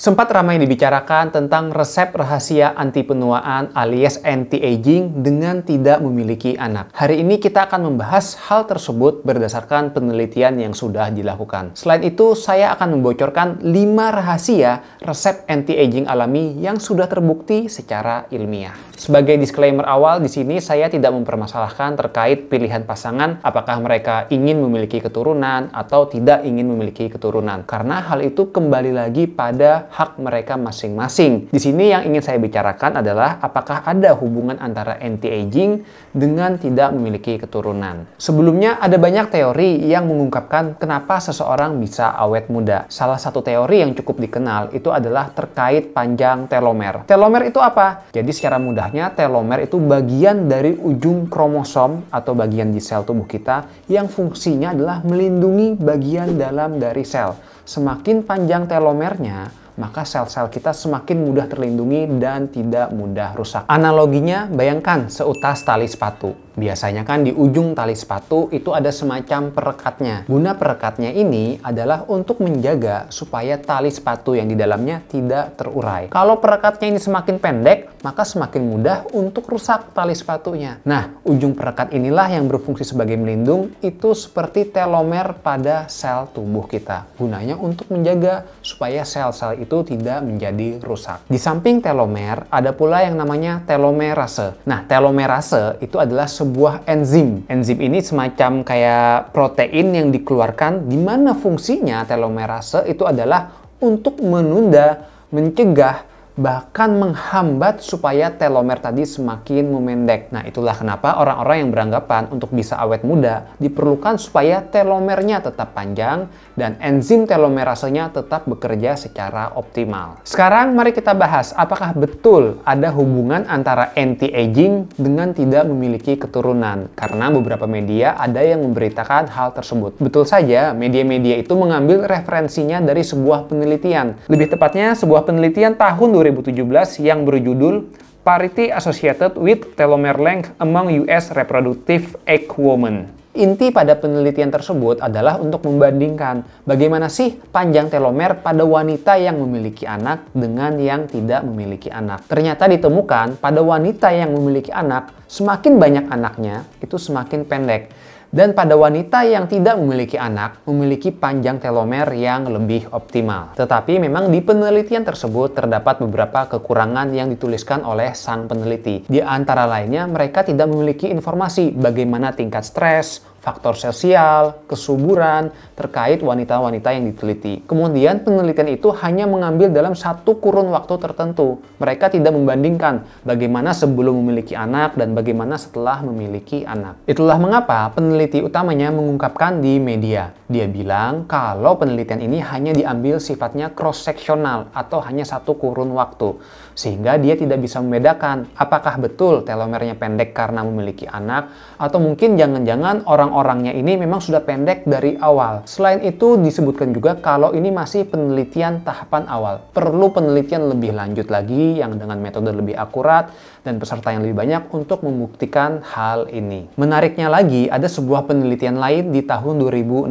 Sempat ramai dibicarakan tentang resep rahasia anti penuaan alias anti-aging dengan tidak memiliki anak. Hari ini kita akan membahas hal tersebut berdasarkan penelitian yang sudah dilakukan. Selain itu, saya akan membocorkan 5 rahasia resep anti-aging alami yang sudah terbukti secara ilmiah. Sebagai disclaimer awal, di sini saya tidak mempermasalahkan terkait pilihan pasangan apakah mereka ingin memiliki keturunan atau tidak ingin memiliki keturunan. Karena hal itu kembali lagi pada hak mereka masing-masing. Di sini yang ingin saya bicarakan adalah apakah ada hubungan antara anti-aging dengan tidak memiliki keturunan. Sebelumnya ada banyak teori yang mengungkapkan kenapa seseorang bisa awet muda. Salah satu teori yang cukup dikenal itu adalah terkait panjang telomer. Telomer itu apa? Jadi secara mudah istilahnya telomer itu bagian dari ujung kromosom atau bagian di sel tubuh kita yang fungsinya adalah melindungi bagian dalam dari sel. Semakin panjang telomernya, maka sel-sel kita semakin mudah terlindungi dan tidak mudah rusak. Analoginya, bayangkan seutas tali sepatu. Biasanya kan di ujung tali sepatu itu ada semacam perekatnya. Guna perekatnya ini adalah untuk menjaga supaya tali sepatu yang di dalamnya tidak terurai. Kalau perekatnya ini semakin pendek, maka semakin mudah untuk rusak tali sepatunya. Nah, ujung perekat inilah yang berfungsi sebagai melindung itu seperti telomer pada sel tubuh kita. Gunanya untuk menjaga supaya sel-sel itu tidak menjadi rusak. Di samping telomer, ada pula yang namanya telomerase. Nah, telomerase itu adalah sebuah sebuah enzim. Enzim ini semacam kayak protein yang dikeluarkan di mana fungsinya telomerase itu adalah untuk menunda, mencegah bahkan menghambat supaya telomer tadi semakin memendek. Nah, itulah kenapa orang-orang yang beranggapan untuk bisa awet muda diperlukan supaya telomernya tetap panjang dan enzim telomerasenya tetap bekerja secara optimal. Sekarang mari kita bahas apakah betul ada hubungan antara anti-aging dengan tidak memiliki keturunan. Karena beberapa media ada yang memberitakan hal tersebut. Betul saja, media-media itu mengambil referensinya dari sebuah penelitian. Lebih tepatnya sebuah penelitian tahun 2000 2017 yang berjudul Parity Associated with Telomere Length Among US Reproductive Egg Women. Inti pada penelitian tersebut adalah untuk membandingkan bagaimana sih panjang telomer pada wanita yang memiliki anak dengan yang tidak memiliki anak. Ternyata ditemukan pada wanita yang memiliki anak, semakin banyak anaknya itu semakin pendek. Dan pada wanita yang tidak memiliki anak, memiliki panjang telomer yang lebih optimal. Tetapi memang di penelitian tersebut terdapat beberapa kekurangan yang dituliskan oleh sang peneliti. Di antara lainnya, mereka tidak memiliki informasi bagaimana tingkat stres, faktor sosial, kesuburan terkait wanita-wanita yang diteliti. Kemudian penelitian itu hanya mengambil dalam satu kurun waktu tertentu. Mereka tidak membandingkan bagaimana sebelum memiliki anak dan bagaimana setelah memiliki anak. Itulah mengapa peneliti utamanya mengungkapkan di media. Dia bilang kalau penelitian ini hanya diambil sifatnya cross-sectional atau hanya satu kurun waktu. Sehingga dia tidak bisa membedakan apakah betul telomernya pendek karena memiliki anak atau mungkin jangan-jangan orang orang-orangnya ini memang sudah pendek dari awal. Selain itu disebutkan juga kalau ini masih penelitian tahapan awal. Perlu penelitian lebih lanjut lagi yang dengan metode lebih akurat dan peserta yang lebih banyak untuk membuktikan hal ini. Menariknya lagi ada sebuah penelitian lain di tahun 2016.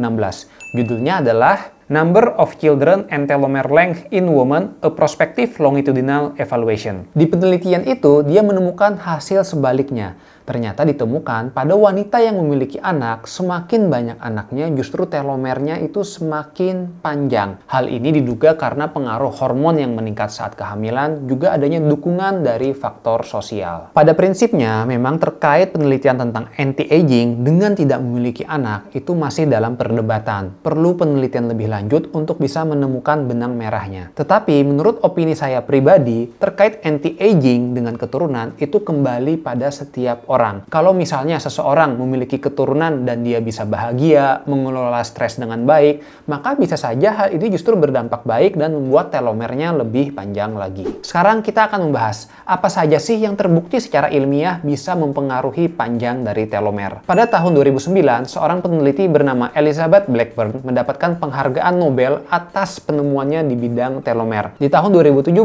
Judulnya adalah Number of Children and Telomere Length in Women, a Prospective Longitudinal Evaluation. Di penelitian itu, dia menemukan hasil sebaliknya Ternyata ditemukan pada wanita yang memiliki anak, semakin banyak anaknya justru telomernya itu semakin panjang. Hal ini diduga karena pengaruh hormon yang meningkat saat kehamilan, juga adanya dukungan dari faktor sosial. Pada prinsipnya, memang terkait penelitian tentang anti-aging dengan tidak memiliki anak itu masih dalam perdebatan. Perlu penelitian lebih lanjut untuk bisa menemukan benang merahnya. Tetapi menurut opini saya pribadi, terkait anti-aging dengan keturunan itu kembali pada setiap orang seseorang. Kalau misalnya seseorang memiliki keturunan dan dia bisa bahagia, mengelola stres dengan baik, maka bisa saja hal ini justru berdampak baik dan membuat telomernya lebih panjang lagi. Sekarang kita akan membahas apa saja sih yang terbukti secara ilmiah bisa mempengaruhi panjang dari telomer. Pada tahun 2009, seorang peneliti bernama Elizabeth Blackburn mendapatkan penghargaan Nobel atas penemuannya di bidang telomer. Di tahun 2017,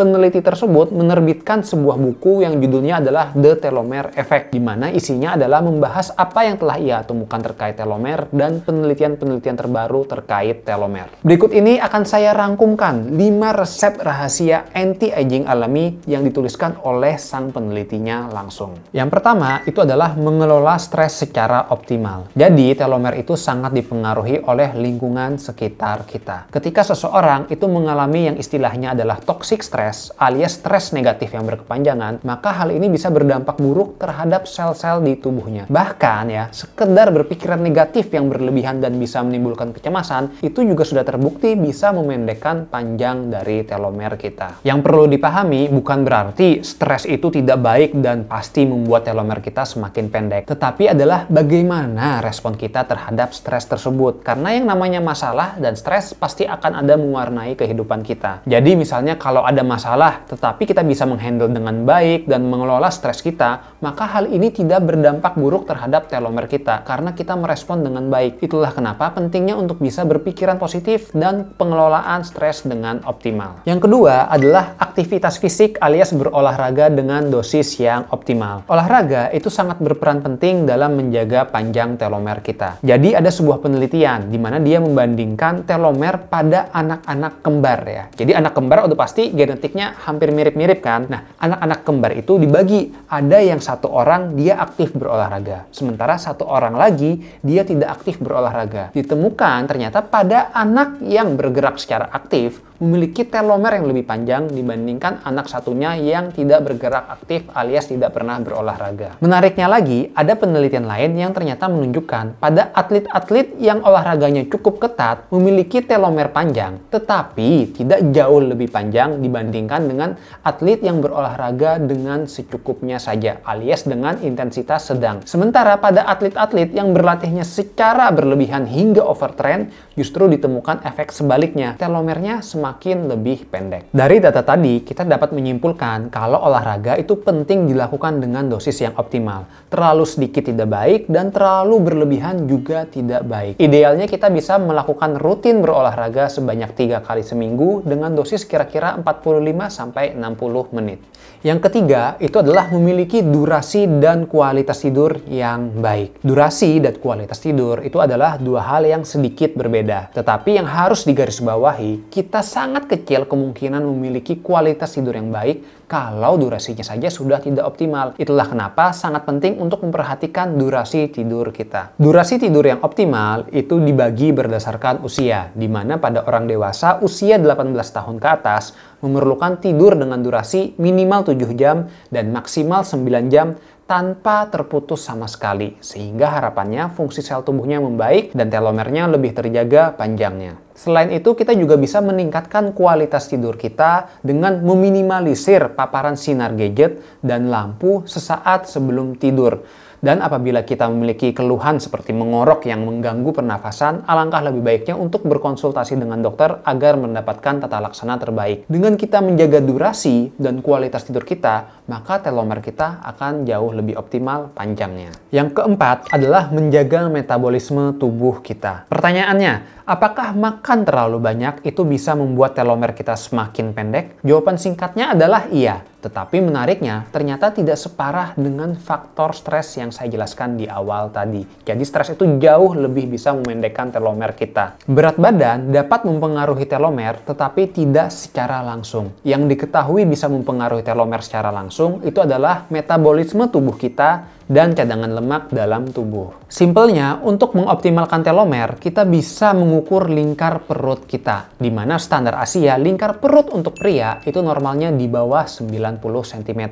peneliti tersebut menerbitkan sebuah buku yang judulnya adalah The Telomere Effect, di mana isinya adalah membahas apa yang telah ia temukan terkait telomer dan penelitian-penelitian terbaru terkait telomer. Berikut ini akan saya rangkumkan 5 resep rahasia anti-aging alami yang dituliskan oleh sang penelitinya langsung. Yang pertama itu adalah mengelola stres secara optimal. Jadi telomer itu sangat dipengaruhi oleh lingkungan sekitar kita. Ketika seseorang itu mengalami yang istilahnya adalah toxic stress alias stres negatif yang berkepanjangan, maka hal ini bisa berdampak buruk terhadap terhadap sel-sel di tubuhnya. Bahkan ya, sekedar berpikiran negatif yang berlebihan dan bisa menimbulkan kecemasan, itu juga sudah terbukti bisa memendekkan panjang dari telomer kita. Yang perlu dipahami bukan berarti stres itu tidak baik dan pasti membuat telomer kita semakin pendek, tetapi adalah bagaimana respon kita terhadap stres tersebut. Karena yang namanya masalah dan stres pasti akan ada mewarnai kehidupan kita. Jadi misalnya kalau ada masalah tetapi kita bisa menghandle dengan baik dan mengelola stres kita, maka maka hal ini tidak berdampak buruk terhadap telomer kita karena kita merespon dengan baik. Itulah kenapa pentingnya untuk bisa berpikiran positif dan pengelolaan stres dengan optimal. Yang kedua adalah aktivitas fisik alias berolahraga dengan dosis yang optimal. Olahraga itu sangat berperan penting dalam menjaga panjang telomer kita. Jadi ada sebuah penelitian di mana dia membandingkan telomer pada anak-anak kembar ya. Jadi anak kembar udah pasti genetiknya hampir mirip-mirip kan. Nah, anak-anak kembar itu dibagi ada yang satu orang dia aktif berolahraga, sementara satu orang lagi dia tidak aktif berolahraga. Ditemukan ternyata pada anak yang bergerak secara aktif, memiliki telomer yang lebih panjang dibandingkan anak satunya yang tidak bergerak aktif alias tidak pernah berolahraga. Menariknya lagi, ada penelitian lain yang ternyata menunjukkan pada atlet-atlet yang olahraganya cukup ketat memiliki telomer panjang, tetapi tidak jauh lebih panjang dibandingkan dengan atlet yang berolahraga dengan secukupnya saja alias dengan intensitas sedang. Sementara pada atlet-atlet yang berlatihnya secara berlebihan hingga overtrain justru ditemukan efek sebaliknya. Telomernya semakin makin lebih pendek. Dari data tadi, kita dapat menyimpulkan kalau olahraga itu penting dilakukan dengan dosis yang optimal. Terlalu sedikit tidak baik dan terlalu berlebihan juga tidak baik. Idealnya kita bisa melakukan rutin berolahraga sebanyak tiga kali seminggu dengan dosis kira-kira 45 60 menit. Yang ketiga, itu adalah memiliki durasi dan kualitas tidur yang baik. Durasi dan kualitas tidur itu adalah dua hal yang sedikit berbeda. Tetapi yang harus digarisbawahi, kita sangat kecil kemungkinan memiliki kualitas tidur yang baik kalau durasinya saja sudah tidak optimal. Itulah kenapa sangat penting untuk memperhatikan durasi tidur kita. Durasi tidur yang optimal itu dibagi berdasarkan usia, di mana pada orang dewasa usia 18 tahun ke atas memerlukan tidur dengan durasi minimal 7 jam dan maksimal 9 jam tanpa terputus sama sekali, sehingga harapannya fungsi sel tubuhnya membaik dan telomernya lebih terjaga panjangnya. Selain itu, kita juga bisa meningkatkan kualitas tidur kita dengan meminimalisir paparan sinar gadget dan lampu sesaat sebelum tidur. Dan apabila kita memiliki keluhan seperti mengorok yang mengganggu pernafasan, alangkah lebih baiknya untuk berkonsultasi dengan dokter agar mendapatkan tata laksana terbaik. Dengan kita menjaga durasi dan kualitas tidur kita, maka telomer kita akan jauh lebih optimal panjangnya. Yang keempat adalah menjaga metabolisme tubuh kita. Pertanyaannya, apakah makan terlalu banyak itu bisa membuat telomer kita semakin pendek? Jawaban singkatnya adalah iya. Tetapi menariknya, ternyata tidak separah dengan faktor stres yang saya jelaskan di awal tadi. Jadi stres itu jauh lebih bisa memendekkan telomer kita. Berat badan dapat mempengaruhi telomer, tetapi tidak secara langsung. Yang diketahui bisa mempengaruhi telomer secara langsung itu adalah metabolisme tubuh kita dan cadangan lemak dalam tubuh. Simpelnya, untuk mengoptimalkan telomer, kita bisa mengukur lingkar perut kita, di mana standar Asia lingkar perut untuk pria itu normalnya di bawah 90 cm,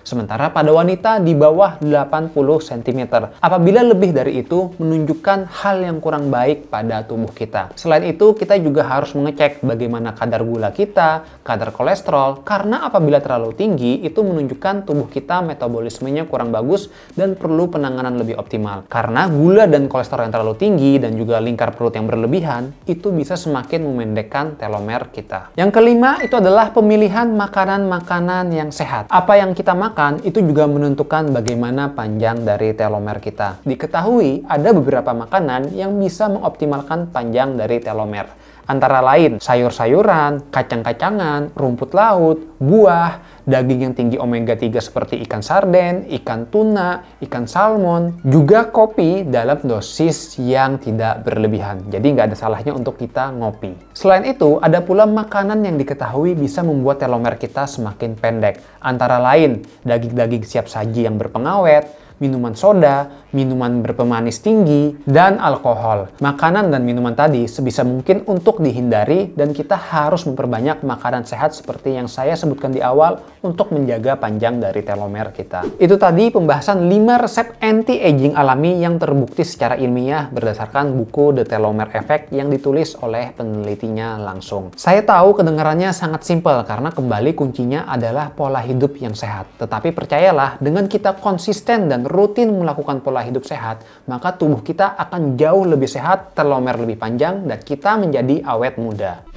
sementara pada wanita di bawah 80 cm. Apabila lebih dari itu, menunjukkan hal yang kurang baik pada tubuh kita. Selain itu, kita juga harus mengecek bagaimana kadar gula kita, kadar kolesterol, karena apabila terlalu tinggi, itu menunjukkan tubuh kita metabolismenya kurang bagus dan dan perlu penanganan lebih optimal. Karena gula dan kolesterol yang terlalu tinggi dan juga lingkar perut yang berlebihan itu bisa semakin memendekkan telomer kita. Yang kelima itu adalah pemilihan makanan-makanan yang sehat. Apa yang kita makan itu juga menentukan bagaimana panjang dari telomer kita. Diketahui ada beberapa makanan yang bisa mengoptimalkan panjang dari telomer antara lain sayur-sayuran, kacang-kacangan, rumput laut, buah, daging yang tinggi omega 3 seperti ikan sarden, ikan tuna, ikan salmon, juga kopi dalam dosis yang tidak berlebihan. Jadi nggak ada salahnya untuk kita ngopi. Selain itu, ada pula makanan yang diketahui bisa membuat telomer kita semakin pendek. Antara lain, daging-daging siap saji yang berpengawet, minuman soda, minuman berpemanis tinggi, dan alkohol. Makanan dan minuman tadi sebisa mungkin untuk dihindari dan kita harus memperbanyak makanan sehat seperti yang saya sebutkan di awal untuk menjaga panjang dari telomer kita. Itu tadi pembahasan 5 resep anti-aging alami yang terbukti secara ilmiah berdasarkan buku The Telomere Effect yang ditulis oleh penelitinya langsung. Saya tahu kedengarannya sangat simpel karena kembali kuncinya adalah pola hidup yang sehat. Tetapi percayalah dengan kita konsisten dan rutin melakukan pola hidup sehat, maka tubuh kita akan jauh lebih sehat, telomer lebih panjang, dan kita menjadi awet muda.